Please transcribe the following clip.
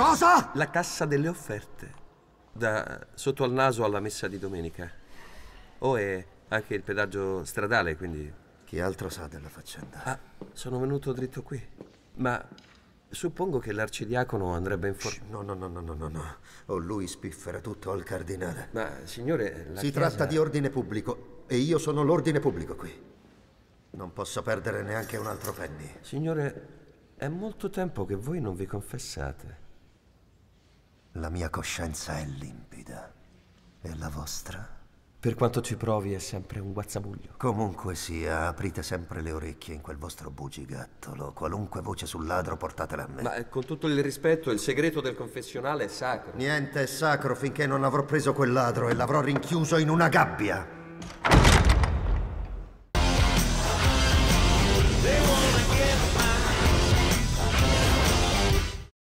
cosa? La cassa delle offerte. Da sotto al naso alla messa di domenica. Oh, è anche il pedaggio stradale, quindi... Chi altro sa della faccenda? Ah, sono venuto dritto qui. Ma suppongo che l'arcidiacono andrebbe in forma... No, no, no, no, no, no, no. O oh, lui spiffera tutto al cardinale. Ma, signore, la Si chiesa... tratta di ordine pubblico e io sono l'ordine pubblico qui. Non posso perdere neanche un altro penny. Signore, è molto tempo che voi non vi confessate. La mia coscienza è limpida. E la vostra? Per quanto ci provi è sempre un guazzabuglio. Comunque sia, aprite sempre le orecchie in quel vostro bugigattolo. Qualunque voce sul ladro portatela a me. Ma eh, con tutto il rispetto, il segreto del confessionale è sacro. Niente è sacro finché non avrò preso quel ladro e l'avrò rinchiuso in una gabbia.